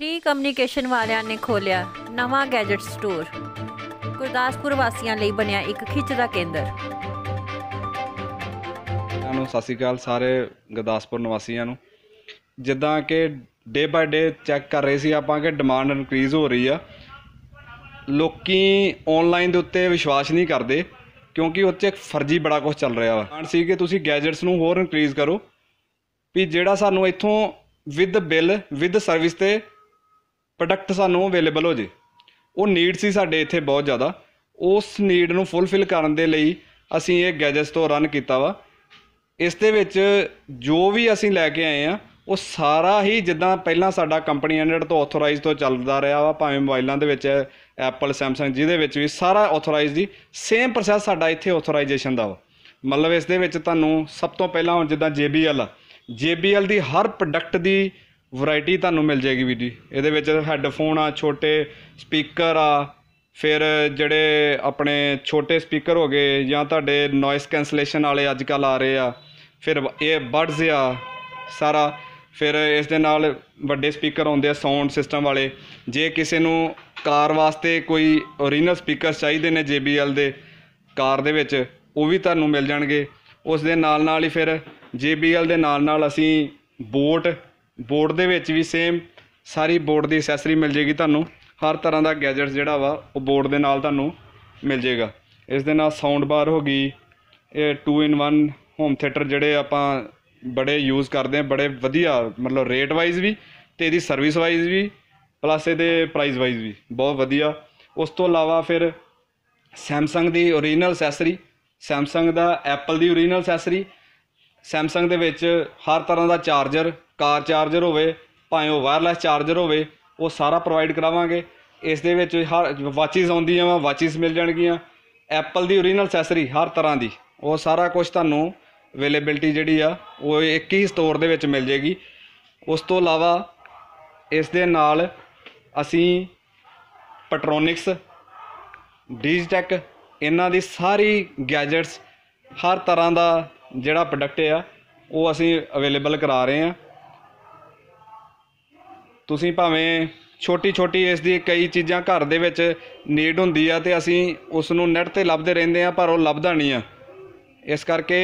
3 communication ਵਾਲਿਆਂ ਨੇ ਖੋਲਿਆ ਨਵਾਂ ਗੈਜਟ ਸਟੋਰ ਗੁਰਦਾਸਪੁਰ ਵਾਸੀਆਂ ਲਈ ਬਣਿਆ ਇੱਕ ਖਿੱਚ ਦਾ ਕੇਂਦਰ ਨੂੰ ਸਤਿ ਸ਼੍ਰੀ ਅਕਾਲ ਸਾਰੇ ਗੁਰਦਾਸਪੁਰ ਨਿਵਾਸੀਆਂ ਨੂੰ ਜਿੱਦਾਂ ਕਿ ਡੇ ਬਾਏ ਡੇ ਚੈੱਕ ਕਰ ਰਹੇ ਸੀ ਆਪਾਂ ਕਿ ਡਿਮਾਂਡ ਇਨਕਰੀਜ਼ ਹੋ ਰਹੀ ਆ ਲੋਕੀ ਆਨਲਾਈਨ ਦੇ ਉੱਤੇ ਵਿਸ਼ਵਾਸ ਨਹੀਂ ਕਰਦੇ ਕਿਉਂਕਿ ਉੱਥੇ ਇੱਕ ਫਰਜ਼ੀ ਬੜਾ ਕੁਝ ਚੱਲ ਰਿਹਾ ਵਾ ਸੀ ਕਿ ਤੁਸੀਂ ਗੈਜਟਸ ਨੂੰ ਹੋਰ ਇਨਕਰੀਜ਼ ਕਰੋ ਵੀ ਜਿਹੜਾ ਸਾਨੂੰ ਇੱਥੋਂ ਵਿਦ ਬਿੱਲ ਵਿਦ ਸਰਵਿਸ ਤੇ ਪ੍ਰੋਡਕਟ ਸਾਨੂੰ ਅਵੇਲੇਬਲ ਹੋ ਜੇ ਉਹ ਨੀਡ ਸੀ ਸਾਡੇ ਇੱਥੇ ਬਹੁਤ ਜ਼ਿਆਦਾ ਉਸ ਨੀਡ ਨੂੰ ਫੁੱਲਫਿਲ ਕਰਨ ਦੇ ਲਈ ਅਸੀਂ ਇਹ ਗੈਜਟਸ ਤੋਂ ਰਨ ਕੀਤਾ ਵਾ ਇਸ ਦੇ ਵਿੱਚ ਜੋ ਵੀ ਅਸੀਂ ਲੈ ਕੇ ਆਏ ਆ ਉਹ ਸਾਰਾ ਹੀ ਜਿੱਦਾਂ ਪਹਿਲਾਂ ਸਾਡਾ ਕੰਪਨੀ ਐਂਡਰਡ ਤੋਂ ਆਥੋਰਾਈਜ਼ ਤੋਂ ਚੱਲਦਾ ਰਿਹਾ ਵਾ ਭਾਵੇਂ ਮੋਬਾਈਲਾਂ ਦੇ ਵਿੱਚ ਐਪਲ ਸੈਮਸੰਗ ਜਿਹਦੇ ਵਿੱਚ ਵੀ ਸਾਰਾ ਆਥੋਰਾਈਜ਼ ਦੀ ਸੇਮ ਪ੍ਰੋਸੈਸ ਸਾਡਾ ਇੱਥੇ ਆਥੋਰਾਈਜ਼ੇਸ਼ਨ ਦਾ ਵਾ ਮਤਲਬ ਇਸ ਦੇ ਵਿੱਚ ਤੁਹਾਨੂੰ ਸਭ ਤੋਂ ਪਹਿਲਾਂ ਜਿੱਦਾਂ JBL ਆ JBL ਦੀ ਹਰ ਪ੍ਰੋਡਕਟ ਦੀ ਵੈਰਾਈਟੀ ਤੁਹਾਨੂੰ ਮਿਲ ਜਾਏਗੀ ਵੀ ਜੀ ਇਹਦੇ ਵਿੱਚ ਹੈੱਡਫੋਨ ਆ ਛੋਟੇ ਸਪੀਕਰ ਆ ਫਿਰ ਜਿਹੜੇ ਆਪਣੇ ਛੋਟੇ ਸਪੀਕਰ ਹੋ ਗਏ ਜਾਂ ਤੁਹਾਡੇ ਨੋਇਸ ਕੈਂਸਲੇਸ਼ਨ ਵਾਲੇ ਅੱਜ ਕੱਲ ਆ ਰਹੇ ਆ ਫਿਰ ਇਹ ਬਡਸ ਆ ਸਾਰਾ ਫਿਰ ਇਸ ਦੇ ਨਾਲ ਵੱਡੇ ਸਪੀਕਰ ਆਉਂਦੇ ਆ ਸਾਊਂਡ ਸਿਸਟਮ ਵਾਲੇ ਜੇ ਕਿਸੇ ਨੂੰ ਕਾਰ ਵਾਸਤੇ ਕੋਈ ਓਰੀਜਨਲ ਸਪੀਕਰ ਚਾਹੀਦੇ ਨੇ JBL ਦੇ ਕਾਰ ਦੇ ਵਿੱਚ ਉਹ ਵੀ ਤੁਹਾਨੂੰ ਮਿਲ ਜਾਣਗੇ ਉਸ ਦੇ ਨਾਲ ਨਾਲ ਹੀ ਫਿਰ JBL ਦੇ ਨਾਲ ਨਾਲ ਅਸੀਂ ਬੋਟ ਬੋਰਡ ਦੇ ਵਿੱਚ ਵੀ ਸੇਮ ਸਾਰੀ ਬੋਰਡ ਦੀ ਐਕਸੈਸਰੀ ਮਿਲ ਜੇਗੀ ਤੁਹਾਨੂੰ ਹਰ ਤਰ੍ਹਾਂ ਦਾ ਗੈਜਟਸ ਜਿਹੜਾ ਵਾ ਉਹ ਬੋਰਡ ਦੇ ਨਾਲ ਤੁਹਾਨੂੰ ਮਿਲ ਜੇਗਾ ਇਸ ਦੇ ਨਾਲ ਸਾਊਂਡ ਬਾਰ ਹੋ ਗਈ ਇਹ 2 ਇਨ 1 ਹੋਮ ਥੀਏਟਰ ਜਿਹੜੇ ਆਪਾਂ ਬੜੇ ਯੂਜ਼ ਕਰਦੇ ਆ ਬੜੇ ਵਧੀਆ ਮਤਲਬ ਰੇਟ ਵਾਈਜ਼ ਵੀ ਤੇ ਇਹਦੀ ਸਰਵਿਸ ਵਾਈਜ਼ ਵੀ ਪਲੱਸ ਇਹਦੇ ਪ੍ਰਾਈਸ ਵਾਈਜ਼ ਵੀ ਬਹੁਤ ਵਧੀਆ ਉਸ ਤੋਂ ਇਲਾਵਾ ਫਿਰ Samsung ਦੀ origignal ਐਕਸੈਸਰੀ Samsung ਦਾ Apple ਦੀ origignal ਐਕਸੈਸਰੀ Samsung ਦੇ ਵਿੱਚ ਹਰ ਤਰ੍ਹਾਂ ਦਾ ਚਾਰਜਰ ਕਾਰ ਚਾਰਜਰ ਹੋਵੇ ਭਾਵੇਂ ਉਹ ਵਾਇਰਲੈਸ ਚਾਰਜਰ ਹੋਵੇ ਉਹ ਸਾਰਾ ਪ੍ਰੋਵਾਈਡ ਕਰਾਵਾਂਗੇ ਇਸ ਦੇ ਵਿੱਚ ਹਰ ਵਾਚਿਸ ਆਉਂਦੀਆਂ ਵਾ ਵਾਚਿਸ ਮਿਲ ਜਾਣਗੀਆਂ ਐਪਲ ਦੀ ਓਰੀਜਨਲ ਅਸੈਸਰੀ ਹਰ ਤਰ੍ਹਾਂ ਦੀ ਉਹ ਸਾਰਾ ਕੁਝ ਤੁਹਾਨੂੰ ਅਵੇਲੇਬਿਲਟੀ ਜਿਹੜੀ ਆ ਉਹ ਇੱਕ ਹੀ ਸਟੋਰ ਦੇ ਵਿੱਚ ਮਿਲ ਜੇਗੀ ਉਸ ਤੋਂ ਇਲਾਵਾ ਇਸ ਦੇ ਨਾਲ ਅਸੀਂ ਪੈਟਰੋਨਿਕਸ ਡਿਜੀਟੈਕ ਇਹਨਾਂ ਦੀ ਸਾਰੀ ਗੈਜਟਸ ਹਰ ਤਰ੍ਹਾਂ ਦਾ ਜਿਹੜਾ ਪ੍ਰੋਡਕਟ ਆ ਉਹ ਅਸੀਂ ਅਵੇਲੇਬਲ ਕਰਾ ਰਹੇ ਆ ਤੁਸੀਂ ਭਾਵੇਂ ਛੋਟੀ ਛੋਟੀ ਇਸ ਦੀ ਕਈ ਚੀਜ਼ਾਂ ਘਰ ਦੇ ਵਿੱਚ ਨੀਡ ਹੁੰਦੀ ਆ ਤੇ ਅਸੀਂ ਉਸ ਨੂੰ ਨੈਟ ਤੇ ਲੱਭਦੇ ਰਹਿੰਦੇ ਆ ਪਰ ਉਹ ਲੱਭਦਾ ਨਹੀਂ ਆ ਇਸ ਕਰਕੇ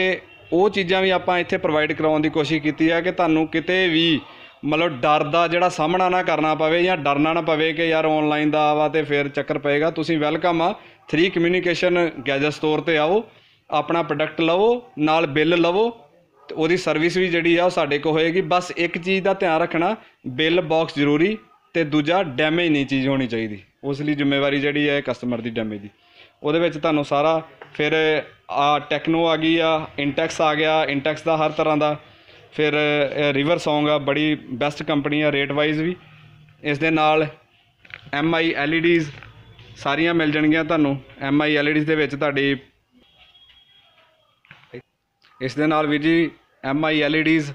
ਉਹ ਚੀਜ਼ਾਂ ਵੀ ਆਪਾਂ ਇੱਥੇ ਪ੍ਰੋਵਾਈਡ ਕਰਾਉਣ ਦੀ ਕੋਸ਼ਿਸ਼ ਕੀਤੀ ਆ ਕਿ ਤੁਹਾਨੂੰ ਕਿਤੇ ਵੀ ਮਤਲਬ ਡਰ ਦਾ ਜਿਹੜਾ ਸਾਹਮਣਾ ਨਾ ਕਰਨਾ ਪਵੇ ਜਾਂ ਡਰਨਾ ਨਾ ਪਵੇ ਕਿ ਯਾਰ ਆਨਲਾਈਨ ਦਾ ਆਵਾ ਤੇ ਫਿਰ ਚੱਕਰ ਪਏਗਾ ਤੁਸੀਂ ਵੈਲਕਮ ਆ 3 ਕਮਿਊਨੀਕੇਸ਼ਨ ਗੈਜਟ ਸਟੋਰ ਤੇ ਆਓ ਆਪਣਾ ਪ੍ਰੋਡਕਟ ਲਵੋ ਨਾਲ ਬਿੱਲ ਲਵੋ ਉਹਦੀ ਸਰਵਿਸ ਵੀ ਜਿਹੜੀ ਆ ਉਹ ਸਾਡੇ ਕੋਲ ਹੋਏਗੀ ਬਸ ਇੱਕ ਚੀਜ਼ ਦਾ ਧਿਆਨ ਰੱਖਣਾ ਬਿੱਲ ਬਾਕਸ ਜ਼ਰੂਰੀ ਤੇ ਦੂਜਾ ਡੈਮੇਜ ਨਹੀਂ ਚੀਜ਼ ਹੋਣੀ ਚਾਹੀਦੀ ਉਸ ਲਈ ਜ਼ਿੰਮੇਵਾਰੀ ਜਿਹੜੀ ਹੈ ਕਸਟਮਰ ਦੀ ਡੈਮੇਜ ਦੀ ਉਹਦੇ ਵਿੱਚ ਤੁਹਾਨੂੰ ਸਾਰਾ ਫਿਰ ਆ ਟੈਕਨੋ ਆ ਗਈ ਆ ਇੰਟੈਕਸ ਆ ਗਿਆ ਇੰਟੈਕਸ ਦਾ ਹਰ ਤਰ੍ਹਾਂ ਦਾ ਫਿਰ ਰਿਵਰ ਸੌਂਗ ਆ ਬੜੀ ਬੈਸਟ ਕੰਪਨੀ ਆ ਰੇਟ ਵਾਈਜ਼ ਵੀ ਇਸ ਦੇ ਨਾਲ ਐਮ ਆਈ ਈ ਡੀਜ਼ ਸਾਰੀਆਂ ਮਿਲ ਜਾਣਗੀਆਂ ਤੁਹਾਨੂੰ ਐਮ ਆਈ ਈ ਡੀਜ਼ ਦੇ ਵਿੱਚ ਤੁਹਾਡੀ ਇਸ ਦੇ ਨਾਲ ਵੀ ਜੀ ਐਮ ਆਈ ਐਲਈਡੀਜ਼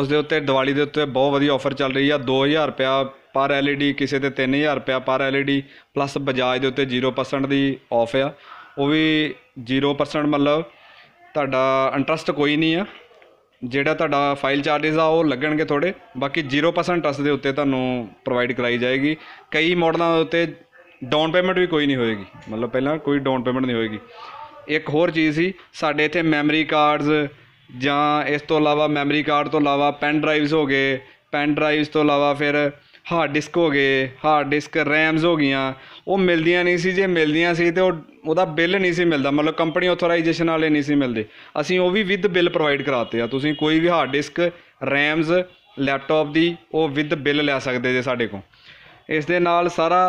ਉਸ ਦੇ ਉੱਤੇ ਦੀਵਾਲੀ ਦੇ ਉੱਤੇ ਬਹੁਤ ਵਧੀਆ ਆਫਰ ਚੱਲ ਰਹੀ ਆ 2000 ਰੁਪਿਆ ਪਰ ਐਲਈਡੀ e ਕਿਸੇ ਤੇ 3000 ਰੁਪਿਆ ਪਰ ਐਲਈਡੀ ਪਲੱਸ e ਬਜਾਜ ਦੇ ਉੱਤੇ 0% ਦੀ ਆਫ ਆ ਉਹ ਵੀ 0% ਮਤਲਬ ਤੁਹਾਡਾ ਇੰਟਰਸਟ ਕੋਈ ਨਹੀਂ ਆ ਜਿਹੜਾ ਤੁਹਾਡਾ ਫਾਈਲ ਚਾਰजेस ਆ ਉਹ ਲੱਗਣਗੇ ਥੋੜੇ ਬਾਕੀ 0% ਇੰਟਰਸਟ ਦੇ ਉੱਤੇ ਤੁਹਾਨੂੰ ਪ੍ਰੋਵਾਈਡ ਕਰਾਈ ਜਾਏਗੀ ਕਈ ਮਾਡਲਾਂ ਦੇ ਉੱਤੇ ਡਾਊਨ ਪੇਮੈਂਟ ਵੀ ਕੋਈ ਨਹੀਂ ਹੋਏਗੀ ਮਤਲਬ ਪਹਿਲਾਂ ਕੋਈ ਡਾਊਨ ਪੇਮੈਂਟ ਨਹੀਂ ਹੋਏਗੀ ਇੱਕ ਹੋਰ ਚੀਜ਼ ਸੀ ਸਾਡੇ ਇੱਥੇ ਮੈਮਰੀ ਕਾਰਡਸ ਜਾਂ ਇਸ ਤੋਂ ਇਲਾਵਾ ਮੈਮਰੀ ਕਾਰਡ ਤੋਂ ਇਲਾਵਾ ਪੈਨ ਡਰਾਈਵਸ ਹੋ ਗਏ ਪੈਨ ਡਰਾਈਵਸ ਤੋਂ ਇਲਾਵਾ ਫਿਰ ਹਾਰਡ ਡਿਸਕ ਹੋ ਗਏ ਹਾਰਡ ਡਿਸਕ ਰੈਮਸ ਹੋ ਗਈਆਂ ਉਹ ਮਿਲਦੀਆਂ ਨਹੀਂ ਸੀ ਜੇ ਮਿਲਦੀਆਂ ਸੀ ਤੇ ਉਹ ਉਹਦਾ ਬਿੱਲ ਨਹੀਂ ਸੀ ਮਿਲਦਾ ਮਤਲਬ ਕੰਪਨੀ ਆਥੋਰਾਈਜੇਸ਼ਨ ਵਾਲੇ ਨਹੀਂ ਸੀ ਮਿਲਦੇ ਅਸੀਂ ਉਹ ਵੀ ਵਿਦ ਬਿੱਲ ਪ੍ਰੋਵਾਈਡ ਕਰਾਤੇ ਆ ਤੁਸੀਂ ਕੋਈ ਵੀ ਹਾਰਡ ਡਿਸਕ ਰੈਮਸ ਲੈਪਟਾਪ ਦੀ ਉਹ ਵਿਦ ਬਿੱਲ ਲੈ ਸਕਦੇ ਜੇ ਸਾਡੇ ਕੋਲ ਇਸ ਦੇ ਨਾਲ ਸਾਰਾ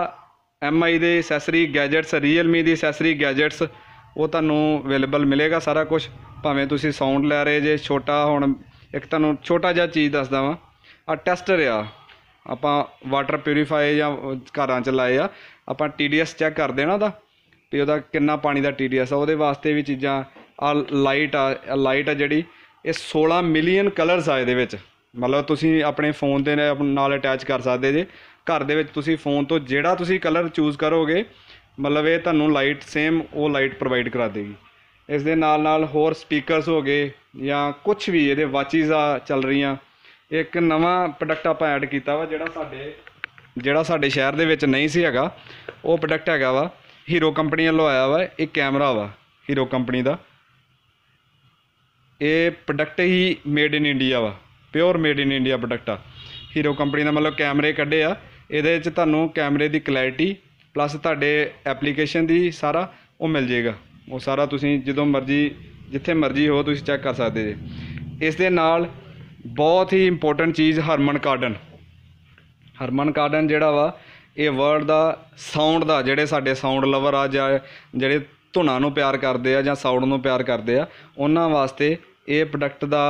MI ਦੇ ਐਕਸੈਸਰੀ ਗੈਜਟਸ Realme ਦੀ ਐਕਸੈਸਰੀ ਗੈਜਟਸ ਉਹ ਤੁਹਾਨੂੰ ਅਵੇਲੇਬਲ ਮਿਲੇਗਾ ਸਾਰਾ ਕੁਝ ਭਾਵੇਂ ਤੁਸੀਂ ਸਾਊਂਡ ਲੈ ਰਹੇ ਜੇ ਛੋਟਾ ਹੁਣ ਇੱਕ ਤੁਹਾਨੂੰ ਛੋਟਾ ਜਿਹਾ ਚੀਜ਼ ਦੱਸਦਾ ਵਾਂ ਆ ਟੈਸਟਰ ਆ ਆਪਾਂ ਵਾਟਰ ਪਿਊਰੀਫਾਈ ਜਾਂ ਘਰਾਂ ਚ ਲਾਏ ਆ ਆਪਾਂ ਟੀਡੀਐਸ ਚੈੱਕ ਕਰਦੇ ਹਾਂ ਉਹਦਾ ਵੀ ਉਹਦਾ ਕਿੰਨਾ ਪਾਣੀ ਦਾ ਟੀਡੀਐਸ ਆ ਉਹਦੇ ਵਾਸਤੇ ਵੀ ਚੀਜ਼ਾਂ ਆ ਲਾਈਟ ਆ ਲਾਈਟ ਆ ਜਿਹੜੀ ਇਹ 16 ਮਿਲੀਅਨ ਕਲਰਸ ਆ ਇਹਦੇ ਵਿੱਚ ਮਤਲਬ ਤੁਸੀਂ ਆਪਣੇ ਫੋਨ ਦੇ ਨਾਲ ਅਟੈਚ ਕਰ ਸਕਦੇ ਜੇ ਘਰ ਦੇ ਵਿੱਚ ਤੁਸੀਂ ਫੋਨ ਤੋਂ ਜਿਹੜਾ ਤੁਸੀਂ ਕਲਰ ਚੂਜ਼ ਕਰੋਗੇ ਮਤਲਬ ਇਹ ਤੁਹਾਨੂੰ ਲਾਈਟ ਸੇਮ ਉਹ ਲਾਈਟ ਪ੍ਰੋਵਾਈਡ ਕਰਾ ਦੇਗੀ ਇਸ ਦੇ ਨਾਲ ਨਾਲ ਹੋਰ ਸਪੀਕਰਸ ਹੋ ਗਏ ਜਾਂ ਕੁਝ ਵੀ ਇਹਦੇ ਵਾਚਿਸ ਆ ਚੱਲ ਰਹੀਆਂ ਇੱਕ ਨਵਾਂ ਪ੍ਰੋਡਕਟ ਆਪਾਂ ਐਡ ਕੀਤਾ ਵਾ ਜਿਹੜਾ ਸਾਡੇ ਜਿਹੜਾ ਸਾਡੇ ਸ਼ਹਿਰ ਦੇ ਵਿੱਚ ਨਹੀਂ ਸੀ ਹੈਗਾ ਉਹ ਪ੍ਰੋਡਕਟ ਹੈਗਾ ਵਾ ਹੀਰੋ ਕੰਪਨੀ ਵੱਲੋਂ ਆਇਆ ਵਾ ਇਹ ਕੈਮਰਾ ਵਾ ਹੀਰੋ ਕੰਪਨੀ ਦਾ ਇਹ ਪ੍ਰੋਡਕਟ ਹੀ ਮੇਡ ਇਨ ਇੰਡੀਆ ਵਾ pure made in India product ਆ ਹੀਰੋ ਕੰਪਨੀ ਦਾ ਮਤਲਬ ਕੈਮਰੇ ਕੱਢੇ ਆ ਇਹਦੇ ਵਿੱਚ ਤੁਹਾਨੂੰ ਕੈਮਰੇ ਦੀ ਕਲੈਰਿਟੀ ਪਲੱਸ ਤੁਹਾਡੇ ਐਪਲੀਕੇਸ਼ਨ ਦੀ ਸਾਰਾ ਉਹ ਮਿਲ ਜਾਏਗਾ ਉਹ ਸਾਰਾ ਤੁਸੀਂ ਜਦੋਂ ਮਰਜ਼ੀ ਜਿੱਥੇ ਮਰਜ਼ੀ ਹੋ ਤੁਸੀਂ ਚੈੱਕ ਕਰ ਸਕਦੇ ਜੇ ਇਸ ਦੇ ਨਾਲ ਬਹੁਤ ਹੀ ਇੰਪੋਰਟੈਂਟ ਚੀਜ਼ ਹਰਮਨ ਕਾਰਡਨ ਹਰਮਨ ਕਾਰਡਨ ਜਿਹੜਾ ਵਾ ਇਹ ਵਰਲਡ ਦਾ ਸਾਊਂਡ ਦਾ ਜਿਹੜੇ ਸਾਡੇ ਸਾਊਂਡ ਲਵਰ ਆ ਜਾਂ ਜਿਹੜੇ ਧੁਨਾਂ ਨੂੰ ਪਿਆਰ ਕਰਦੇ ਆ ਜਾਂ ਸਾਊਂਡ ਨੂੰ ਪਿਆਰ ਕਰਦੇ ਆ ਉਹਨਾਂ ਵਾਸਤੇ ਇਹ ਪ੍ਰੋਡਕਟ ਦਾ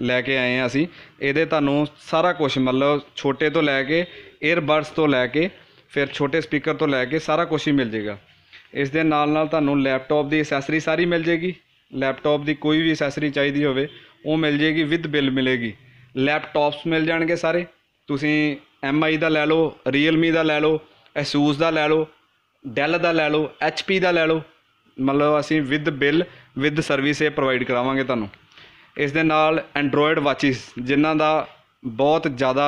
ਲੈ ਕੇ ਆਏ ਆ ਅਸੀਂ ਇਹਦੇ ਤੁਹਾਨੂੰ ਸਾਰਾ ਕੁਝ ਮਤਲਬ ਛੋਟੇ ਤੋਂ ਲੈ ਕੇ 에ਅਰਬਡਸ ਤੋਂ ਲੈ ਕੇ ਫਿਰ ਛੋਟੇ ਸਪੀਕਰ ਤੋਂ ਲੈ ਕੇ ਸਾਰਾ ਕੁਝ ਹੀ ਮਿਲ ਜੇਗਾ ਇਸ ਦੇ ਨਾਲ ਨਾਲ ਤੁਹਾਨੂੰ ਲੈਪਟਾਪ ਦੀ ਐਕਸੈਸਰੀ ਸਾਰੀ ਮਿਲ ਜੇਗੀ ਲੈਪਟਾਪ ਦੀ ਕੋਈ ਵੀ ਐਕਸੈਸਰੀ ਚਾਹੀਦੀ ਹੋਵੇ ਉਹ ਮਿਲ ਜੇਗੀ ਵਿਦ ਬਿੱਲ ਮਿਲੇਗੀ ਲੈਪਟਾਪਸ ਮਿਲ ਜਾਣਗੇ ਸਾਰੇ ਤੁਸੀਂ MI ਦਾ ਲੈ ਲਓ Realme ਦਾ ਲੈ ਲਓ Asus ਦਾ ਲੈ ਲਓ Dell ਦਾ ਲੈ ਲਓ HP ਦਾ ਲੈ ਲਓ ਮਤਲਬ ਅਸੀਂ ਵਿਦ ਬਿੱਲ ਵਿਦ ਸਰਵਿਸ ਇਹ ਪ੍ਰੋਵਾਈਡ ਕਰਾਵਾਂਗੇ ਤੁਹਾਨੂੰ ਇਸ ਦੇ ਨਾਲ ਐਂਡਰੋਇਡ ਵਾਚਿਸ ਜਿਨ੍ਹਾਂ ਦਾ ਬਹੁਤ ਜ਼ਿਆਦਾ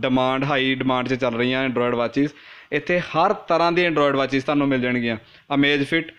ਡਿਮਾਂਡ ਹਾਈ ਡਿਮਾਂਡ 'ਚ ਚੱਲ ਰਹੀਆਂ ਐਂਡਰੋਇਡ ਵਾਚਿਸ ਇੱਥੇ ਹਰ ਤਰ੍ਹਾਂ ਦੀ ਐਂਡਰੋਇਡ ਵਾਚਿਸ ਤੁਹਾਨੂੰ ਮਿਲ ਜਾਣਗੀਆਂ ਅਮੇਜ ਫਿਟ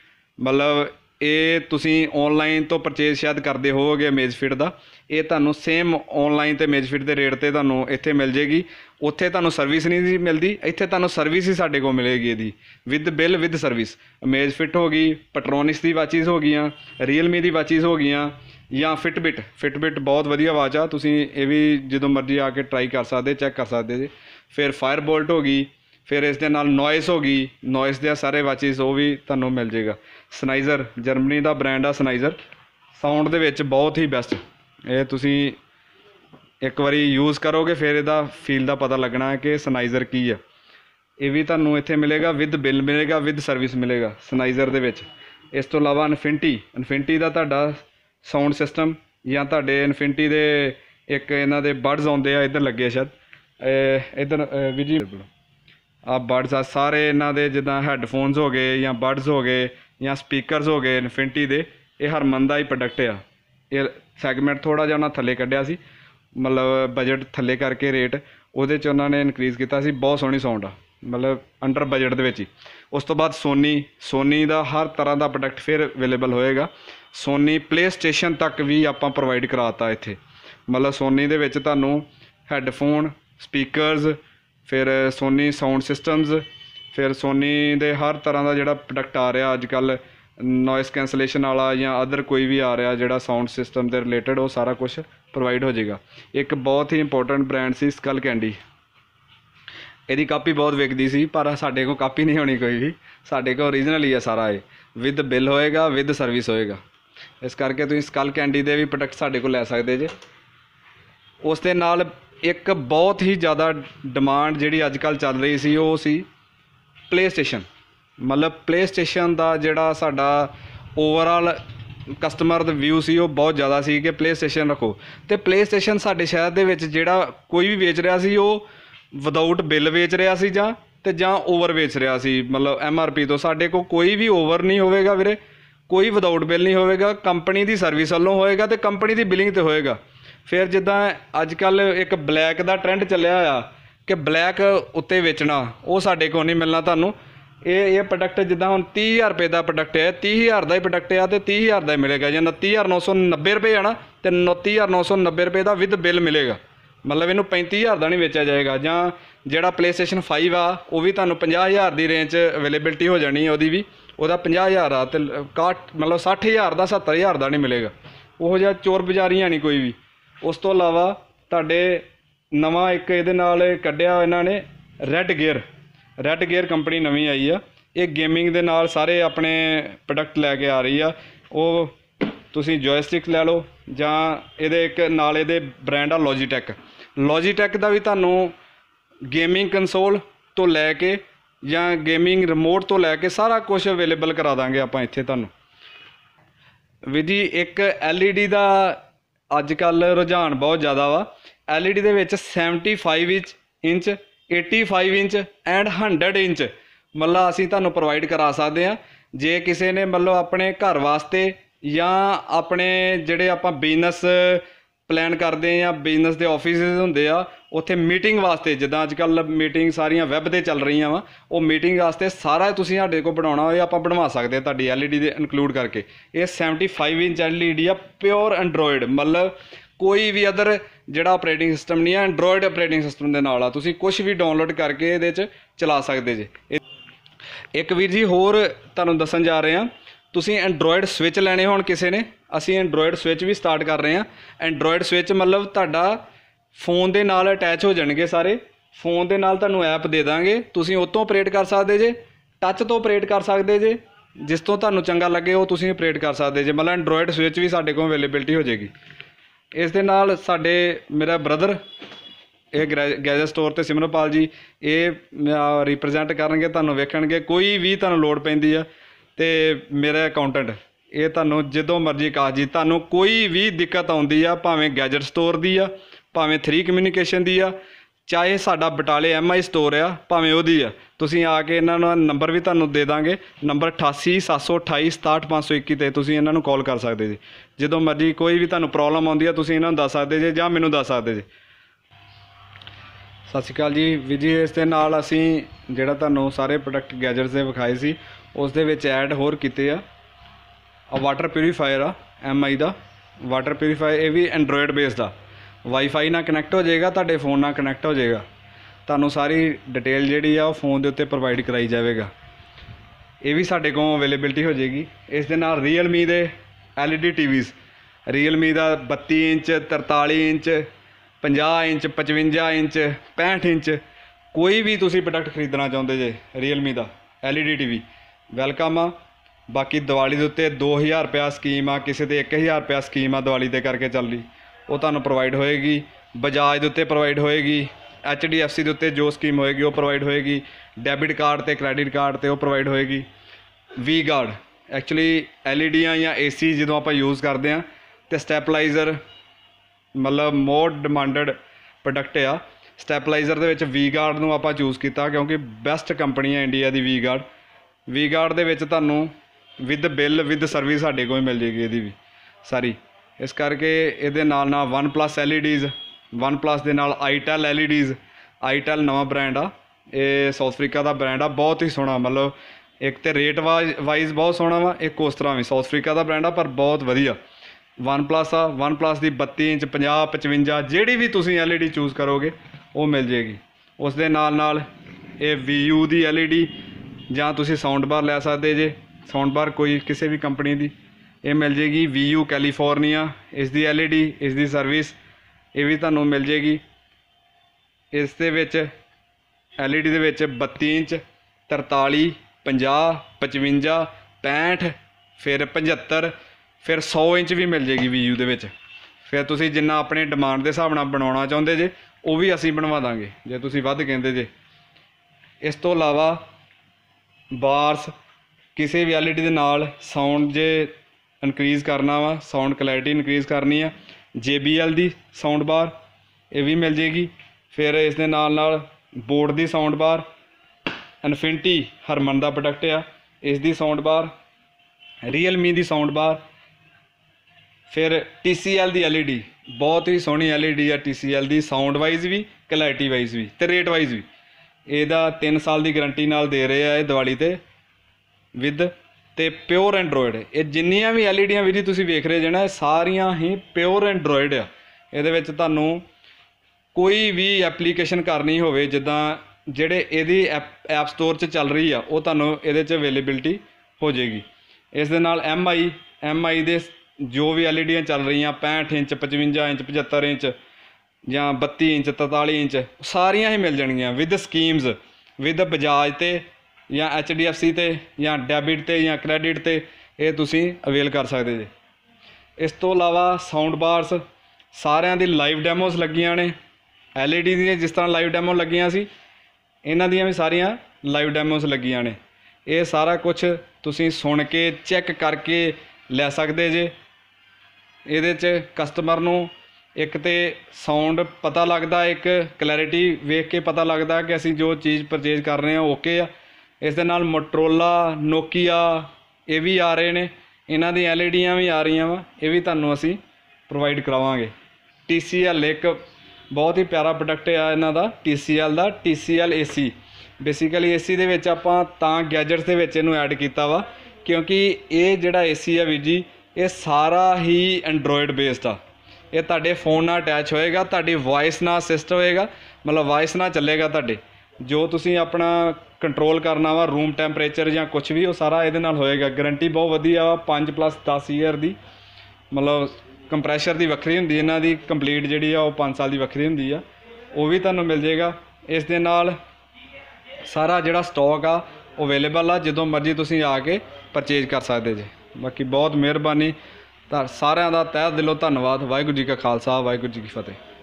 ਮਤਲਬ ਇਹ ਤੁਸੀਂ ਆਨਲਾਈਨ ਤੋਂ ਪਰਚੇਸ ਸ਼ਾਇਦ ਕਰਦੇ ਹੋਵੋਗੇ ਅਮੇਜ ਫਿਟ ਦਾ ਇਹ ਤੁਹਾਨੂੰ ਸੇਮ ਆਨਲਾਈਨ ਤੇ ਅਮੇਜ ਫਿਟ ਦੇ ਰੇਟ ਤੇ ਤੁਹਾਨੂੰ ਇੱਥੇ ਮਿਲ ਜੇਗੀ ਉੱਥੇ ਤੁਹਾਨੂੰ ਸਰਵਿਸ ਨਹੀਂ ਮਿਲਦੀ ਇੱਥੇ ਤੁਹਾਨੂੰ ਸਰਵਿਸ ਹੀ ਸਾਡੇ ਕੋਲ ਮਿਲੇਗੀ ਇਹਦੀ with bill with service Amazfit ਹੋ ਗਈ ਪੈਟਰੋਨਿਸ ਦੀ ਵਾਚਿਸ ਹੋ ਗਈਆਂ ਰੀਅਲਮੀ ਦੀ ਵਾਚਿਸ ਹੋ ਗਈਆਂ ਜਾਂ ਫਿਟਬਿਟ ਫਿਟਬਿਟ ਬਹੁਤ ਵਧੀਆ ਵਾਚ ਆ ਤੁਸੀਂ ਇਹ ਵੀ ਜਦੋਂ ਮਰਜ਼ੀ ਆ ਕੇ ਟਰਾਈ ਕਰ ਸਕਦੇ ਚੈੱਕ ਕਰ ਸਕਦੇ ਜੀ ਫਿਰ ਫਾਇਰਬੋਲਟ ਹੋ ਗਈ ਫਿਰ ਇਸ ਦੇ ਨਾਲ ਨੋਇਸ ਹੋ ਗਈ ਨੋਇਸ ਦੇ ਸਾਰੇ ਵਾਚਿਸ ਉਹ ਵੀ ਤੁਹਾਨੂੰ ਮਿਲ ਜੇਗਾ ਸਨਾਈਜ਼ਰ ਜਰਮਨੀ ਦਾ ਬ੍ਰਾਂਡ ਆ ਸਨਾਈਜ਼ਰ ਸਾਊਂਡ ਦੇ ਵਿੱਚ ਬਹੁਤ ਹੀ ਬੈਸਟ ਇਹ ਤੁਸੀਂ ਇੱਕ ਵਾਰੀ ਯੂਜ਼ ਕਰੋਗੇ ਫਿਰ ਇਹਦਾ ਫੀਲ ਦਾ ਪਤਾ ਲੱਗਣਾ ਕਿ ਸਨਾਈਜ਼ਰ ਕੀ ਆ ਇਹ ਵੀ ਤੁਹਾਨੂੰ ਇੱਥੇ ਮਿਲੇਗਾ ਵਿਦ ਬਿੱਲ ਮਿਲੇਗਾ ਵਿਦ ਸਰਵਿਸ ਮਿਲੇਗਾ ਸਨਾਈਜ਼ਰ ਦੇ ਵਿੱਚ ਇਸ ਤੋਂ ਇਲਾਵਾ ਇਨਫਿਨਟੀ ਇਨਫਿਨਟੀ ਦਾ ਤੁਹਾਡਾ ਸਾਊਂਡ ਸਿਸਟਮ ਜਾਂ ਤੁਹਾਡੇ ਇਨਫਿਨਟੀ ਦੇ ਇੱਕ ਇਹਨਾਂ ਦੇ ਬੱਡਸ ਆਉਂਦੇ ਆ ਇੱਧਰ ਲੱਗੇ ਸ਼ਾਇਦ ਇੱਧਰ ਵਿਜੀ ਆ ਬਡਸ ਆ ਸਾਰੇ ਇਹਨਾਂ ਦੇ ਜਿੱਦਾਂ ਹੈੱਡਫੋਨਸ ਹੋ ਗਏ ਜਾਂ ਬਡਸ ਹੋ ਗਏ ਜਾਂ ਸਪੀਕਰਸ ਹੋ ਗਏ ਇਨਫਿਨਿਟੀ ਦੇ ਇਹ ਹਰਮਨ ਦਾ ਹੀ ਪ੍ਰੋਡਕਟ ਆ ਇਹ ਸੈਗਮੈਂਟ ਥੋੜਾ ਜਿਹਾ ਉਹਨਾਂ ਥੱਲੇ ਕੱਢਿਆ ਸੀ ਮਤਲਬ ਬਜਟ ਥੱਲੇ ਕਰਕੇ ਰੇਟ ਉਹਦੇ 'ਚ ਉਹਨਾਂ ਨੇ ਇਨਕਰੀਜ਼ ਕੀਤਾ ਸੀ ਬਹੁਤ ਸੋਹਣੀ ਸਾਊਂਡ ਆ ਮਤਲਬ ਅੰਡਰ ਬਜਟ ਦੇ ਵਿੱਚ ਹੀ ਉਸ ਤੋਂ ਬਾਅਦ ਸੋਨੀ ਸੋਨੀ ਦਾ ਹਰ ਤਰ੍ਹਾਂ ਦਾ ਪ੍ਰੋਡਕਟ ਫਿਰ ਅਵੇਲੇਬਲ ਹੋਏਗਾ ਸੋਨੀ ਪਲੇ ਸਟੇਸ਼ਨ ਤੱਕ ਵੀ ਆਪਾਂ ਪ੍ਰੋਵਾਈਡ ਕਰਾਤਾ ਇੱਥੇ ਮਤਲਬ ਸੋਨੀ ਦੇ ਵਿੱਚ ਤੁਹਾਨੂੰ ਹੈੱਡਫੋਨ ਸਪੀਕਰਸ ਫਿਰ ਸੋਨੀ ਸਾਊਂਡ ਸਿਸਟਮਸ ਫਿਰ ਸੋਨੀ ਦੇ ਹਰ ਤਰ੍ਹਾਂ ਦਾ ਜਿਹੜਾ ਪ੍ਰੋਡਕਟ ਆ ਰਿਹਾ ਅੱਜ ਕੱਲ ਨੋਇਸ ਕੈਂਸਲੇਸ਼ਨ ਵਾਲਾ ਜਾਂ ਅਦਰ ਕੋਈ ਵੀ ਆ ਰਿਹਾ ਜਿਹੜਾ ਸਾਊਂਡ ਸਿਸਟਮ ਦੇ ਰਿਲੇਟਡ ਉਹ ਸਾਰਾ ਕੁਝ ਪ੍ਰੋਵਾਈਡ ਹੋ ਜਾਏਗਾ ਇੱਕ ਬਹੁਤ ਹੀ ਇੰਪੋਰਟੈਂਟ ਬ੍ਰਾਂਡ ਸੀ ਸਕਲ ਕੈਂਡੀ ਇਹਦੀ ਕਾਪੀ ਬਹੁਤ ਵਿਕਦੀ ਸੀ ਪਰ ਸਾਡੇ ਕੋਲ ਕਾਪੀ ਨਹੀਂ ਹੋਣੀ ਕੋਈ ਵੀ ਸਾਡੇ ਕੋਲ origignal ਹੀ ਆ ਸਾਰਾ ਇਹ ਵਿਦ ਬਿੱਲ ਹੋਏਗਾ ਵਿਦ ਸਰਵਿਸ ਹੋਏਗਾ ਇਸ ਕਰਕੇ ਤੁਸੀਂ ਸਕਲ ਕੈਂਡੀ ਦੇ ਵੀ ਪ੍ਰੋਡਕਟ ਸਾਡੇ ਕੋਲ ਲੈ ਸਕਦੇ ਜੇ ਉਸ ਦੇ ਨਾਲ ਇੱਕ ਬਹੁਤ ਹੀ ਜ਼ਿਆਦਾ ਡਿਮਾਂਡ ਜਿਹੜੀ ਅੱਜ ਕੱਲ ਚੱਲ ਰਹੀ ਸੀ ਉਹ ਸੀ ਪਲੇਸਟੇਸ਼ਨ ਮਤਲਬ ਪਲੇਸਟੇਸ਼ਨ ਦਾ ਜਿਹੜਾ ਸਾਡਾ ਓਵਰਆਲ ਕਸਟਮਰ ਦਾ ਵਿਊ ਸੀ ਉਹ ਬਹੁਤ ਜ਼ਿਆਦਾ ਸੀ ਕਿ ਪਲੇਸਟੇਸ਼ਨ ਰੱਖੋ ਤੇ ਪਲੇਸਟੇਸ਼ਨ ਸਾਡੇ ਸ਼ਹਿਰ ਦੇ ਵਿੱਚ ਜਿਹੜਾ ਕੋਈ ਵੀ ਵੇਚ ਰਿਹਾ ਸੀ ਉਹ ਵਿਦਆਊਟ ਬਿੱਲ ਵੇਚ ਰਿਹਾ ਸੀ ਜਾਂ ਤੇ ਜਾਂ ਓਵਰ ਵੇਚ ਰਿਹਾ ਸੀ ਮਤਲਬ ਐਮ ਆਰ ਪੀ ਤੋਂ ਸਾਡੇ ਕੋਲ ਕੋਈ ਵੀ ਓਵਰ ਨਹੀਂ ਹੋਵੇਗਾ ਵੀਰੇ ਕੋਈ ਵਿਦਆਊਟ ਬਿੱਲ ਨਹੀਂ ਹੋਵੇਗਾ ਕੰਪਨੀ ਦੀ ਸਰਵਿਸ ਵੱਲੋਂ ਹੋਏਗਾ ਤੇ ਕੰਪਨੀ ਦੀ ਬਿਲਿੰਗ ਤੇ ਹੋਏਗਾ ਫਿਰ ਜਿੱਦਾਂ ਅੱਜ ਕੱਲ ਇੱਕ ਬਲੈਕ ਦਾ ਟ੍ਰੈਂਡ ਚੱਲਿਆ ਹੋਇਆ ਕਿ ਬਲੈਕ ਉੱਤੇ ਵੇਚਣਾ ਉਹ ਸਾਡੇ ਕੋਲ ਨਹੀਂ ਮਿਲਣਾ ਤੁਹਾਨੂੰ ਇਹ ਇਹ ਪ੍ਰੋਡਕਟ ਜਿੱਦਾਂ ਹੁਣ 30000 ਰੁਪਏ ਦਾ ਪ੍ਰੋਡਕਟ ਹੈ 30000 ਦਾ ਹੀ ਪ੍ਰੋਡਕਟ ਹੈ ਤੇ 30000 ਦਾ ਹੀ ਮਿਲੇਗਾ ਜਾਂ 30990 ਰੁਪਏ ਆ ਨਾ ਤੇ 29990 ਰੁਪਏ ਦਾ ਵਿਦ ਬਿੱਲ ਮਿਲੇਗਾ ਮਤਲਬ ਇਹਨੂੰ 35000 ਦਾ ਨਹੀਂ ਵੇਚਿਆ ਜਾਏਗਾ ਜਾਂ ਜਿਹੜਾ PlayStation 5 ਆ ਉਹ ਵੀ ਤੁਹਾਨੂੰ 50000 ਦੀ ਰੇਂਜ ਅਵੇਲੇਬਿਲਟੀ ਹੋ ਜਾਣੀ ਉਹਦੀ ਵੀ ਉਹਦਾ 50000 ਆ ਤੇ 61 ਮਤਲਬ 60000 ਦਾ 70000 ਦਾ ਨਹੀਂ ਮਿਲੇਗਾ ਉਹੋ ਜਿਹਾ ਚੋਰ ਬਜ਼ਾਰੀਆਂ ਨਹੀਂ ਕੋਈ ਵੀ ਉਸ ਤੋਂ ਇਲਾਵਾ ਤੁਹਾਡੇ ਨਵਾਂ ਇੱਕ ਇਹਦੇ ਨਾਲ ਕੱਢਿਆ ਇਹਨਾਂ ਨੇ Redgear Redgear company ਨਵੀਂ ਆਈ ਆ ਇਹ ਗੇਮਿੰਗ ਦੇ ਨਾਲ ਸਾਰੇ ਆਪਣੇ ਪ੍ਰੋਡਕਟ ਲੈ ਕੇ ਆ ਰਹੀ ਆ ਉਹ ਤੁਸੀਂ ਜੋਇਸਟਿਕ ਲੈ ਲਓ ਜਾਂ ਇਹਦੇ ਇੱਕ ਨਾਲ ਇਹਦੇ ਬ੍ਰਾਂਡ ਆ ਲੌਜੀਟੈਕ ਲੌਜੀਟੈਕ ਦਾ ਵੀ ਤੁਹਾਨੂੰ ਗੇਮਿੰਗ ਕੰਸੋਲ ਤੋਂ ਲੈ ਕੇ ਜਾਂ ਗੇਮਿੰਗ ਰਿਮੋਟ ਤੋਂ ਲੈ ਕੇ ਸਾਰਾ ਕੁਝ ਅਵੇਲੇਬਲ ਕਰਾ ਦਾਂਗੇ ਆਪਾਂ ਇੱਥੇ ਤੁਹਾਨੂੰ ਵਿਧੀ ਇੱਕ LED ਦਾ ਅੱਜ ਕੱਲ ਰੁਝਾਨ ਬਹੁਤ ਜ਼ਿਆਦਾ ਵਾ ਐਲਈਡੀ e ਦੇ ਵਿੱਚ 75 inch inch 85 inch and 100 inch ਮੱਲਾ ਅਸੀਂ ਤੁਹਾਨੂੰ ਪ੍ਰੋਵਾਈਡ ਕਰਾ ਸਕਦੇ ਆ ਜੇ ਕਿਸੇ ਨੇ ਮੱਲੋ ਆਪਣੇ ਘਰ ਵਾਸਤੇ ਜਾਂ ਆਪਣੇ ਜਿਹੜੇ ਆਪਾਂ ਬਿਜ਼ਨਸ ਪਲਾਨ ਕਰਦੇ ਆ ਬਿਜ਼ਨਸ ਦੇ ਆਫਿਸਿਸ ਹੁੰਦੇ ਆ ਉੱਥੇ ਮੀਟਿੰਗ ਵਾਸਤੇ ਜਿੱਦਾਂ ਅੱਜ ਕੱਲ ਮੀਟਿੰਗ ਸਾਰੀਆਂ ਵੈਬ ਤੇ ਚੱਲ ਰਹੀਆਂ ਵਾ ਉਹ ਮੀਟਿੰਗ ਵਾਸਤੇ ਸਾਰਾ ਤੁਸੀਂ ਸਾਡੇ ਕੋਲ ਬਣਾਉਣਾ ਹੋਏ ਆਪਾਂ ਬਣਵਾ ਸਕਦੇ ਆ ਤੁਹਾਡੀ LED ਦੇ ਇਨਕਲੂਡ ਕਰਕੇ ਇਹ 75 ਇੰਚ LED ਆ ਪਿਓਰ ਐਂਡਰੋਇਡ ਮਤਲਬ ਕੋਈ ਵੀ ਅਦਰ ਜਿਹੜਾ ਆਪਰੇਟਿੰਗ ਸਿਸਟਮ ਨਹੀਂ ਆ ਐਂਡਰੋਇਡ ਆਪਰੇਟਿੰਗ ਸਿਸਟਮ ਦੇ ਨਾਲ ਆ ਤੁਸੀਂ ਕੁਝ ਵੀ ਡਾਊਨਲੋਡ ਕਰਕੇ ਇਹਦੇ 'ਚ ਚਲਾ ਸਕਦੇ ਜੇ ਇੱਕ ਵੀਰ ਜੀ ਹੋਰ ਤੁਹਾਨੂੰ ਦੱਸਣ ਜਾ ਰਹੇ ਆ ਤੁਸੀਂ ਐਂਡਰੋਇਡ ਸਵਿਚ ਲੈਣੇ ਹੋਣ ਕਿਸੇ ਨੇ ਅਸੀਂ ਐਂਡਰੋਇਡ ਸਵਿਚ ਵੀ ਸਟਾਰਟ ਕਰ ਰਹੇ ਆ ਐਂਡਰੋਇਡ ਸਵਿਚ ਮਤਲਬ ਤੁਹਾਡਾ ਫੋਨ ਦੇ ਨਾਲ ਅਟੈਚ ਹੋ ਜਾਣਗੇ ਸਾਰੇ ਫੋਨ ਦੇ ਨਾਲ ਤੁਹਾਨੂੰ ਐਪ ਦੇ ਦਾਂਗੇ ਤੁਸੀਂ ਉਹ ਤੋਂ ਆਪਰੇਟ ਕਰ ਸਕਦੇ ਜੇ ਟੱਚ ਤੋਂ ਆਪਰੇਟ ਕਰ ਸਕਦੇ ਜੇ ਜਿਸ ਤੋਂ ਤੁਹਾਨੂੰ ਚੰਗਾ ਲੱਗੇ ਉਹ ਤੁਸੀਂ ਆਪਰੇਟ ਕਰ ਸਕਦੇ ਜੇ ਮਤਲਬ ਐਂਡਰੋਇਡ ਸਵਿਚ ਵੀ ਸਾਡੇ ਕੋਲ ਅਵੇਲੇਬਿਲਟੀ ਹੋ ਜਾਏਗੀ ਇਸ ਦੇ ਨਾਲ ਸਾਡੇ ਮੇਰਾ ਬ੍ਰਦਰ ਇਹ ਗੈਜਟ ਸਟੋਰ ਤੇ ਸਿਮਰਪਾਲ ਜੀ ਇਹ ਰਿਪਰੈਜ਼ੈਂਟ ਕਰਨਗੇ ਤੁਹਾਨੂੰ ਵੇਖਣਗੇ ਕੋਈ ਵੀ ਤੁਹਾਨੂੰ ਲੋੜ ਪੈਂਦੀ ਆ ਤੇ ਮੇਰਾ ਅਕਾਊਂਟੈਂਟ ਇਹ ਤੁਹਾਨੂੰ ਜਦੋਂ ਮਰਜ਼ੀ ਕਾਜੀ ਤੁਹਾਨੂੰ ਕੋਈ ਵੀ ਦਿੱਕਤ ਆਉਂਦੀ ਆ ਭਾਵੇਂ ਗੈਜਟ ਸਟੋਰ ਦੀ ਆ ਭਾਵੇਂ 3 ਕਮਿਊਨੀਕੇਸ਼ਨ ਦੀ ਆ ਚਾਹੇ ਸਾਡਾ ਬਟਾਲੇ ਐਮਆਈ ਸਟੋਰ ਆ ਭਾਵੇਂ ਉਹਦੀ ਆ ਤੁਸੀਂ ਆ ਕੇ ਇਹਨਾਂ ਨੂੰ ਨੰਬਰ ਵੀ ਤੁਹਾਨੂੰ ਦੇ ਦਾਂਗੇ ਨੰਬਰ 8872867521 ਤੇ ਤੁਸੀਂ ਇਹਨਾਂ ਨੂੰ ਕਾਲ ਕਰ ਸਕਦੇ ਜੀ ਜਦੋਂ ਮਰਜ਼ੀ ਕੋਈ ਵੀ ਤੁਹਾਨੂੰ ਪ੍ਰੋਬਲਮ ਆਉਂਦੀ ਆ ਤੁਸੀਂ ਇਹਨਾਂ ਨੂੰ ਦੱਸ ਸਕਦੇ ਜੇ ਜਾਂ ਮੈਨੂੰ ਦੱਸ ਸਕਦੇ ਜੇ ਸਤਿ ਸ਼੍ਰੀ ਅਕਾਲ ਜੀ ਵਿਜੀ ਇਸ ਦੇ ਨਾਲ ਅਸੀਂ ਜਿਹੜਾ ਤੁਹਾਨੂੰ ਸਾਰੇ ਪ੍ਰੋਡਕਟ ਗੈਜਟਸ ਦੇ ਵਿਖਾਏ ਸੀ ਉਸ ਦੇ ਵਿੱਚ ਐਡ ਹੋਰ ਕੀਤੇ ਆ ਆ ਵਾਟਰ ਪਿਊਰੀਫਾਇਰ ਆ ਐਮਆਈ ਦਾ ਵਾਟਰ ਪਿਊਰੀਫਾਇਰ ਇਹ ਵੀ ਐਂਡਰੋਇਡ ਬੇਸਡ ਆ ਵਾਈਫਾਈ ਨਾਲ ਕਨੈਕਟ ਹੋ ਜਾਏਗਾ ਤੁਹਾਡੇ ਫੋਨ ਨਾਲ ਕਨੈਕਟ ਹੋ ਜਾਏਗਾ ਤੁਹਾਨੂੰ ਸਾਰੀ ਡਿਟੇਲ ਜਿਹੜੀ ਆ ਉਹ ਫੋਨ ਦੇ ਉੱਤੇ ਪ੍ਰੋਵਾਈਡ ਕਰਾਈ ਜਾਵੇਗਾ ਇਹ ਵੀ ਸਾਡੇ ਕੋਲ ਅਵੇਲੇਬਿਲਟੀ ਹੋ ਜਾਏਗੀ ਇਸ ਦੇ ਨਾਲ Realme ਦੇ LED TVs Realme ਦਾ 32 inch 43 inch 50 inch 55 inch 65 inch ਕੋਈ ਵੀ ਤੁਸੀਂ ਪ੍ਰੋਡਕਟ ਖਰੀਦਣਾ ਚਾਹੁੰਦੇ ਜੇ Realme ਦਾ LED TV ਵੈਲਕਮ ਆ ਬਾਕੀ ਦੀਵਾਲੀ ਦੇ ਉੱਤੇ 2000 ਰੁਪਿਆ ਸਕੀਮ ਆ ਕਿਸੇ ਤੇ 1000 ਰੁਪਿਆ ਸਕੀਮ ਆ ਦੀਵਾਲੀ ਤੇ ਕਰਕੇ ਚੱਲ ਰਹੀ ਉਹ ਤੁਹਾਨੂੰ ਪ੍ਰੋਵਾਈਡ ਹੋਏਗੀ ਬਜਾਜ ਦੇ ਉੱਤੇ ਪ੍ਰੋਵਾਈਡ ਹੋਏਗੀ ਐਚ ਡੀ ਐਫ ਸੀ ਦੇ ਉੱਤੇ ਜੋ ਸਕੀਮ ਹੋਏਗੀ ਉਹ ਪ੍ਰੋਵਾਈਡ ਹੋਏਗੀ ਡੈਬਿਟ ਕਾਰਡ ਤੇ ਕ੍ਰੈਡਿਟ ਕਾਰਡ ਤੇ ਉਹ ਪ੍ਰੋਵਾਈਡ ਹੋਏਗੀ V Guard actually L E ਜਾਂ ਏ ਸੀ ਜਦੋਂ ਆਪਾਂ ਯੂਜ਼ ਕਰਦੇ ਆ ਤੇ ਸਟੈਪਲਾਈਜ਼ਰ ਮਤਲਬ ਮੋਰ ਡਿਮਾਂਡਡ ਪ੍ਰੋਡਕਟ ਆ ਸਟੈਪਲਾਈਜ਼ਰ ਦੇ ਵਿੱਚ ਵੀ ਗਾਰਡ ਨੂੰ ਆਪਾਂ ਚੂਜ਼ ਕੀਤਾ ਕਿਉਂਕਿ ਬੈਸਟ ਕੰਪਨੀ ਹੈ ਇੰਡੀਆ ਦੀ ਵੀ ਗਾਰਡ ਵੀ ਗਾਰਡ ਦੇ ਵਿੱਚ ਤੁਹਾਨੂੰ ਵਿਦ ਬਿੱਲ ਵਿਦ ਸਰਵਿਸ ਸਾਡੇ ਕੋਲ ਮਿਲ ਜੇਗੀ ਇਹਦੀ ਵੀ ਸਾਰੀ ਇਸ ਕਰਕੇ ਇਹਦੇ ਨਾਲ ਨਾਲ OnePlus LEDs OnePlus ਦੇ ਨਾਲ itel LEDs itel ਨਵਾਂ ਬ੍ਰਾਂਡ ਆ ਇਹ ਸਾਊਥ ਅਫਰੀਕਾ ਦਾ ਬ੍ਰਾਂਡ ਆ ਬਹੁਤ ਹੀ ਸੋਹਣਾ ਮਤਲਬ ਇੱਕ ਤੇ ਰੇਟ ਵਾਈਜ਼ ਬਹੁਤ ਸੋਹਣਾ ਵਾ ਇੱਕ ਉਸ ਤਰ੍ਹਾਂ ਵੀ ਸਾਊਥ ਅਫਰੀਕਾ ਦਾ ਬ੍ਰਾਂਡ ਆ ਪਰ ਬਹੁਤ ਵਧੀਆ OnePlus ਆ OnePlus ਦੀ 32 ਇੰਚ 50 55 ਜਿਹੜੀ ਵੀ ਤੁਸੀਂ LED ਚੂਜ਼ ਕਰੋਗੇ ਉਹ ਮਿਲ ਜੇਗੀ ਉਸ ਦੇ ਨਾਲ ਨਾਲ ਇਹ VU ਦੀ LED ਜਾਂ ਤੁਸੀਂ ਸਾਊਂਡ ਬਾਰ ਲੈ ਸਕਦੇ ਜੇ ਸਾਊਂਡ ਬਾਰ ਕੋਈ ਕਿਸੇ ਵੀ ਕੰਪਨੀ ਦੀ ਇਹ ਮਿਲ ਜੇਗੀ VU ਕੈਲੀਫੋਰਨੀਆ ਇਸ ਦੀ LED ਇਸ ਦੀ ਸਰਵਿਸ ਇਹ ਵੀ ਤੁਹਾਨੂੰ ਮਿਲ ਜੇਗੀ ਇਸ ਦੇ ਵਿੱਚ LED ਦੇ ਵਿੱਚ 32 ਇੰਚ 43 50 55 65 ਫਿਰ 75 ਫਿਰ 100 ਇੰਚ ਵੀ ਮਿਲ ਜੇਗੀ VU ਦੇ ਵਿੱਚ ਫਿਰ ਤੁਸੀਂ ਜਿੰਨਾ ਆਪਣੇ ਡਿਮਾਂਡ ਦੇ ਹਿਸਾਬ ਨਾਲ ਬਣਾਉਣਾ ਚਾਹੁੰਦੇ ਜੇ ਉਹ ਵੀ ਅਸੀਂ ਬਣਵਾ ਦਾਂਗੇ ਜੇ ਤੁਸੀਂ ਵੱਧ ਕਹਿੰਦੇ ਜੇ ਇਸ ਤੋਂ ਇਲਾਵਾ ਬਾਰਸ ਕਿਸੇ ਵੀ ਐਲਈਡੀ e ਦੇ ਨਾਲ ਸਾਊਂਡ ਜੇ ਇਨਕਰੀਜ਼ ਕਰਨਾ ਵਾ ਸਾਊਂਡ ਕੁਆਲਿਟੀ ਇਨਕਰੀਜ਼ ਕਰਨੀ ਆ JBL ਦੀ ਸਾਊਂਡ ਬਾਰ ਇਹ ਵੀ ਮਿਲ ਜੇਗੀ ਫਿਰ ਇਸ ਦੇ ਨਾਲ ਨਾਲ ਬੋਰਡ ਦੀ ਸਾਊਂਡ ਬਾਰ ਇਨਫਿਨਿਟੀ ਹਰਮਨ ਦਾ ਪ੍ਰੋਡਕਟ ਆ ਇਸ ਦੀ ਸਾਊਂਡ ਬਾਰ Realme ਦੀ ਸਾਊਂਡ ਬਾਰ ਫਿਰ TCL ਦੀ LED ਬਹੁਤ ਹੀ ਸੋਹਣੀ LED ਆ TCL ਦੀ ਸਾਊਂਡ ਵਾਈਜ਼ ਵੀ ਕੁਆਲਿਟੀ ਵਾਈਜ਼ ਵੀ ਤੇ ਰੇਟ ਵਾਈਜ਼ ਵੀ ਇਹਦਾ 3 ਸਾਲ ਦੀ ਗਾਰੰਟੀ ਨਾਲ ਦੇ ਰਹੇ ਆ ਇਹ ਦੀਵਾਲੀ ਤੇ ਵਿਦ ਤੇ ਪਿਓਰ ਐਂਡਰੋਇਡ ਇਹ ਜਿੰਨੀਆਂ ਵੀ ਐਲਈਡੀਆਂ e ਵੀ ਤੁਸੀਂ ਵੇਖ ਰਹੇ ਜਣਾ ਸਾਰੀਆਂ ਹੀ ਪਿਓਰ ਐਂਡਰੋਇਡ ਆ ਇਹਦੇ ਵਿੱਚ ਤੁਹਾਨੂੰ ਕੋਈ ਵੀ ਐਪਲੀਕੇਸ਼ਨ ਕਰਨੀ ਹੋਵੇ ਜਿੱਦਾਂ ਜਿਹੜੇ ਇਹਦੀ ਐਪ ਸਟੋਰ 'ਚ ਚੱਲ ਰਹੀ ਆ ਉਹ ਤੁਹਾਨੂੰ ਇਹਦੇ 'ਚ ਅਵੇਲੇਬਿਲਟੀ ਹੋ ਜਾਏਗੀ ਇਸ ਦੇ ਨਾਲ ਐਮਆਈ ਐਮਆਈ ਦੇ ਜੋ ਵੀ ਐਲਈਡੀਆਂ e ਚੱਲ ਰਹੀਆਂ 65 ਇੰਚ 55 ਇੰਚ 75 ਇੰਚ ਜਾਂ 32 ਇੰਚ 43 ਇੰਚ ਸਾਰੀਆਂ ਹੀ ਮਿਲ ਜਾਣਗੀਆਂ ਵਿਦ ਸਕੀਮਸ ਵਿਦ ਬਜਾਜ ਤੇ ਜਾਂ HDFC ਤੇ ਜਾਂ ਡੈਬਿਟ ਤੇ ਜਾਂ ਕ੍ਰੈਡਿਟ ਤੇ ਇਹ ਤੁਸੀਂ ਅਵੇਲ ਕਰ ਸਕਦੇ ਜੀ ਇਸ ਤੋਂ ਇਲਾਵਾ ਸਾਊਂਡ ਬਾਰਸ ਸਾਰਿਆਂ ਦੀ ਲਾਈਵ ਡੈਮੋਸ ਲੱਗੀਆਂ ਨੇ LED ਦੀਆਂ ਜਿਸ ਤਰ੍ਹਾਂ ਲਾਈਵ ਡੈਮੋ ਲੱਗੀਆਂ ਸੀ ਇਹਨਾਂ ਦੀਆਂ ਵੀ ਸਾਰੀਆਂ ਲਾਈਵ ਡੈਮੋਸ ਲੱਗੀਆਂ ਨੇ ਇਹ ਸਾਰਾ ਕੁਝ ਤੁਸੀਂ ਸੁਣ ਕੇ ਚੈੱਕ ਕਰਕੇ ਲੈ ਸਕਦੇ ਜੇ ਇਹਦੇ 'ਚ ਕਸਟਮਰ ਨੂੰ ਇੱਕ ਤੇ ਸਾਊਂਡ ਪਤਾ ਲੱਗਦਾ ਇੱਕ ਕਲੈਰਿਟੀ ਵੇਖ ਕੇ ਪਤਾ ਲੱਗਦਾ ਕਿ ਅਸੀਂ ਜੋ ਚੀਜ਼ ਪਰਚੇਜ਼ ਕਰ ਰਹੇ ਹਾਂ ਓਕੇ ਆ ਇਸ ਦੇ ਨਾਲ ਮਟਰੋਲਾ ਨੋਕੀਆ ਇਹ ਵੀ ਆ ਰਹੇ ਨੇ ਇਹਨਾਂ ਦੀ ਐਲਈਡੀਆਂ e ਵੀ ਆ ਰਹੀਆਂ ਵਾ ਇਹ ਵੀ ਤੁਹਾਨੂੰ ਅਸੀਂ ਪ੍ਰੋਵਾਈਡ ਕਰਾਵਾਂਗੇ TCL ਇੱਕ ਬਹੁਤ ਹੀ ਪਿਆਰਾ ਪ੍ਰੋਡਕਟ ਆ ਇਹਨਾਂ ਦਾ TCL ਦਾ TCL AC ਬੇਸਿਕਲੀ AC ਦੇ ਵਿੱਚ ਆਪਾਂ ਤਾਂ ਗੈਜਟਸ ਦੇ ਵਿੱਚ ਇਹਨੂੰ ਐਡ ਕੀਤਾ ਵਾ ਕਿਉਂਕਿ ਇਹ ਜਿਹੜਾ AC ਆ ਵੀ ਜੀ ਇਹ ਸਾਰਾ ਹੀ ਐਂਡਰੋਇਡ ਬੇਸਡ ਆ ਇਹ ਤੁਹਾਡੇ ਫੋਨ ਨਾਲ ਅਟੈਚ ਹੋਏਗਾ ਤੁਹਾਡੀ ਵਾਇਸ ਨਾਲ ਅਸਿਸਟ ਹੋਏਗਾ ਮਤਲਬ ਵਾਇਸ ਨਾਲ ਚੱਲੇਗਾ ਤੁਹਾਡੇ ਜੋ ਤੁਸੀਂ ਆਪਣਾ ਕੰਟਰੋਲ ਕਰਨਾ ਵਾ ਰੂਮ ਟੈਂਪਰੇਚਰ ਜਾਂ ਕੁਝ ਵੀ ਉਹ ਸਾਰਾ ਇਹਦੇ ਨਾਲ ਹੋਏਗਾ ਗਾਰੰਟੀ ਬਹੁਤ ਵਧੀਆ ਵਾ 5 ਪਲੱਸ 10 ਈਅਰ ਦੀ ਮਤਲਬ ਕੰਪਰੈਸ਼ਰ ਦੀ ਵੱਖਰੀ ਹੁੰਦੀ ਇਹਨਾਂ ਦੀ ਕੰਪਲੀਟ ਜਿਹੜੀ ਆ ਉਹ 5 ਸਾਲ ਦੀ ਵੱਖਰੀ ਹੁੰਦੀ ਆ ਉਹ ਵੀ ਤੁਹਾਨੂੰ ਮਿਲ ਜਾਏਗਾ ਇਸ ਦੇ ਨਾਲ ਸਾਰਾ ਜਿਹੜਾ ਸਟਾਕ ਆ ਅਵੇਲੇਬਲ ਆ ਜਦੋਂ ਮਰਜ਼ੀ ਤੁਸੀਂ ਆ ਕੇ ਪਰਚੇਜ ਕਰ ਸਕਦੇ ਜੇ ਬਾਕੀ ਬਹੁਤ ਮਿਹਰਬਾਨੀ ਤਾਂ ਸਾਰਿਆਂ ਦਾ ਤਹਿ ਦਿਲੋਂ ਧੰਨਵਾਦ ਵਾਹਿਗੁਰੂ ਜੀ ਕਾ ਖਾਲਸਾ ਵਾਹਿਗੁਰੂ ਜੀ ਕੀ ਫਤਿਹ